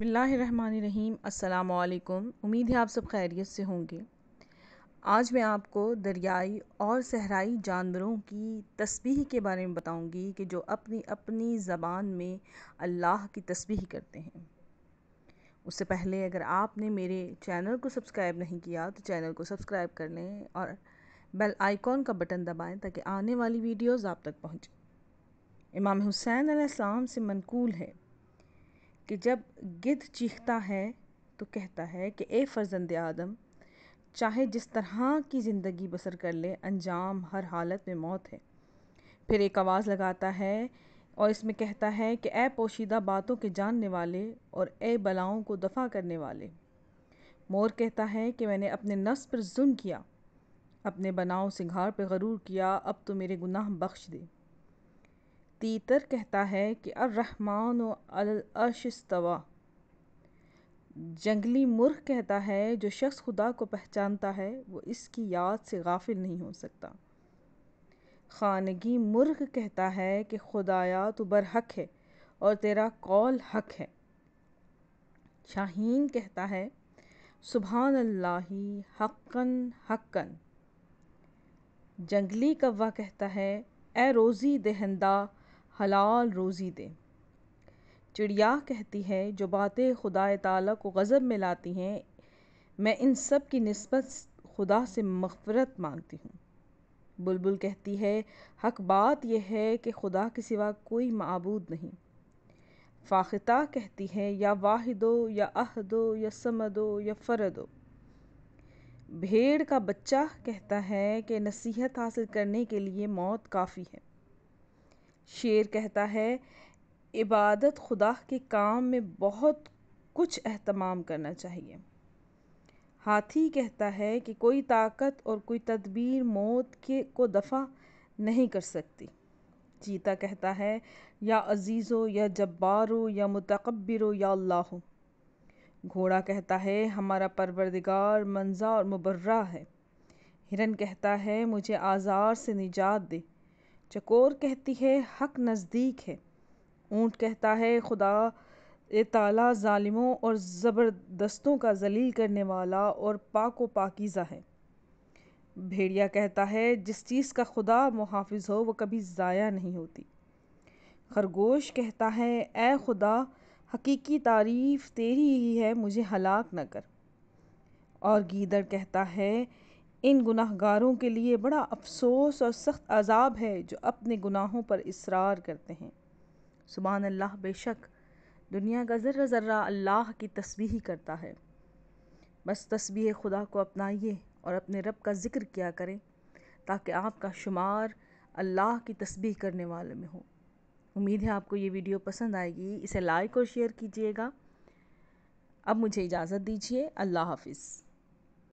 बिस्मिल्लाहिर्रहमानिर्रहीम अस्सलाम वालेकुम उम्मीद है आप सब खैरियत से होंगे आज मैं आपको दरियाई और सहराई जानवरों की तस्बीह के बारे में बताऊंगी कि जो अपनी अपनी ज़बान में अल्लाह की तस्बीह करते हैं उससे पहले अगर आपने मेरे चैनल को सब्सक्राइब नहीं किया तो चैनल को सब्सक्राइब कर लें और बेल आइकॉन का बटन दबाएँ ताकि आने वाली वीडियोज़ आप तक पहुँचें इमाम हुसैन अलैहिस्सलाम से मनकूल है कि जब गिद्ध चीखता है तो कहता है कि ए फर्जंद आदम चाहे जिस तरह की ज़िंदगी बसर कर ले अंजाम हर हालत में मौत है फिर एक आवाज़ लगाता है और इसमें कहता है कि ए पोशीदा बातों के जानने वाले और ए बलाओं को दफ़ा करने वाले मोर कहता है कि मैंने अपने नफ्स पर जुल्म किया अपने बनाओ सिंघार पर गरूर किया अब तो मेरे गुनाह बख्श दे तीतर कहता है कि अर्रहमान अलअर्शस्तवा जंगली मुर्ख कहता है जो शख्स खुदा को पहचानता है वो इसकी याद से गाफिल नहीं हो सकता खानगी मुर्ग कहता है कि खुदाया तो बरहक है और तेरा कौल हक है शाहीन कहता है सुबहान अल्लाही हक्कन हक्कन जंगली कौवा कहता है ए रोज़ी दहंदा हलाल रोज़ी दे चिड़िया कहती है जो बातें खुदा ताला को गज़ब में लाती हैं मैं इन सब की नस्बत खुदा से मफ़रत मांगती हूँ बुलबुल कहती है हक बात यह है कि खुदा के सिवा कोई मबूद नहीं फ़ाखता कहती है या वाहिदो या अहदो या समदो या फ़रदो भेड़ का बच्चा कहता है कि नसीहत हासिल करने के लिए मौत काफ़ी है शेर कहता है इबादत खुदा के काम में बहुत कुछ अहतमाम करना चाहिए हाथी कहता है कि कोई ताकत और कोई तदबीर मौत के को दफ़ा नहीं कर सकती चीता कहता है या अजीज़ो या जब्बारो या मतकबिरो या अल्लाह घोड़ा कहता है हमारा परवरदिगार मंजा और मुबर्रा है हिरन कहता है मुझे आज़ार से निजात दे चकोर कहती है हक नज़दीक है ऊँट कहता है खुदा ताला ज़ालिमों और ज़बरदस्तों का जलील करने वाला और पाको पाकिज़ा है भेड़िया कहता है जिस चीज़ का खुदा मुहाफ़ हो वह कभी ज़ाया नहीं होती खरगोश कहता है ए खुदा हकीकी तारीफ़ तेरी ही है मुझे हलाक न कर और गीदड़ कहता है इन गुनाहगारों के लिए बड़ा अफसोस और सख्त अजाब है जो अपने गुनाहों पर इसरार करते हैं सुबहान अल्लाह बेशक दुनिया का ज़र्रा ज़र्रा अल्लाह की तस्वीर ही करता है बस तस्वीर खुदा को अपनाइए और अपने रब का ज़िक्र किया करें ताकि आपका शुमार अल्लाह की तस्वीर करने वाले में हो उम्मीद है आपको ये वीडियो पसंद आएगी इसे लाइक और शेयर कीजिएगा अब मुझे इजाज़त दीजिए अल्लाह हाफिज़